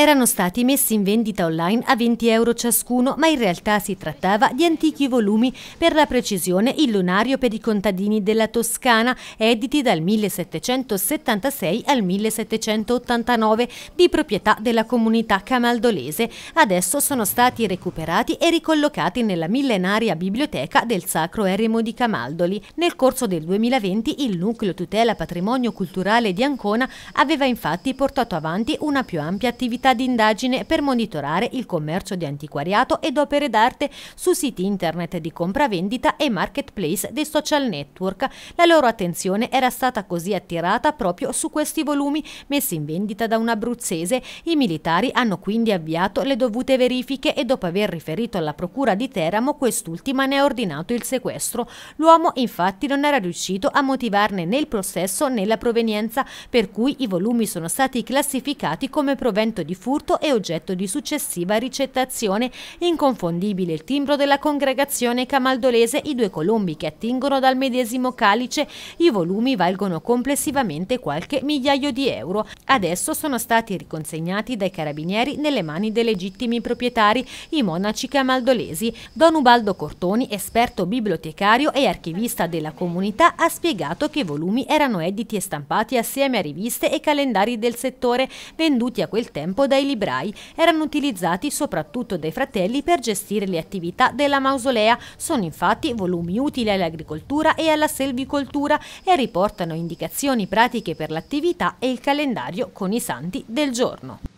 erano stati messi in vendita online a 20 euro ciascuno, ma in realtà si trattava di antichi volumi, per la precisione il lunario per i contadini della Toscana, editi dal 1776 al 1789, di proprietà della comunità camaldolese. Adesso sono stati recuperati e ricollocati nella millenaria biblioteca del Sacro Eremo di Camaldoli. Nel corso del 2020 il Nucleo Tutela Patrimonio Culturale di Ancona aveva infatti portato avanti una più ampia attività attività di indagine per monitorare il commercio di antiquariato ed opere d'arte su siti internet di compravendita e marketplace dei social network. La loro attenzione era stata così attirata proprio su questi volumi messi in vendita da un abruzzese. I militari hanno quindi avviato le dovute verifiche e dopo aver riferito alla procura di Teramo quest'ultima ne ha ordinato il sequestro. L'uomo infatti non era riuscito a motivarne né il possesso né la provenienza per cui i volumi sono stati classificati come provento di furto e oggetto di successiva ricettazione. Inconfondibile il timbro della congregazione camaldolese, i due colombi che attingono dal medesimo calice, i volumi valgono complessivamente qualche migliaio di euro. Adesso sono stati riconsegnati dai carabinieri nelle mani dei legittimi proprietari, i monaci camaldolesi. Don Ubaldo Cortoni, esperto bibliotecario e archivista della comunità, ha spiegato che i volumi erano editi e stampati assieme a riviste e calendari del settore, venduti a quel tempo dai librai. Erano utilizzati soprattutto dai fratelli per gestire le attività della mausolea. Sono infatti volumi utili all'agricoltura e alla selvicoltura e riportano indicazioni pratiche per l'attività e il calendario con i santi del giorno.